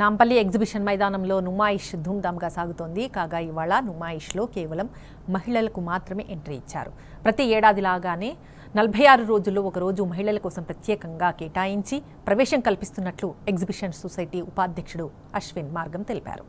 Nampally exhibition మైదానంలో నుమాయిష్ ధూమ్ధామ్గా సాగుతోంది కాగా ఇవాళ నుమాయిష్లో కేవలం మహిళలకు మాత్రమే ఎంట్రీ ఇచ్చారు ప్రతి ఏడాది లాగానే నలభై ఆరు రోజుల్లో ఒకరోజు మహిళల కోసం ప్రత్యేకంగా కేటాయించి ప్రవేశం కల్పిస్తున్నట్లు ఎగ్జిబిషన్ సొసైటీ ఉపాధ్యక్షుడు అశ్విన్ మార్గం తెలిపారు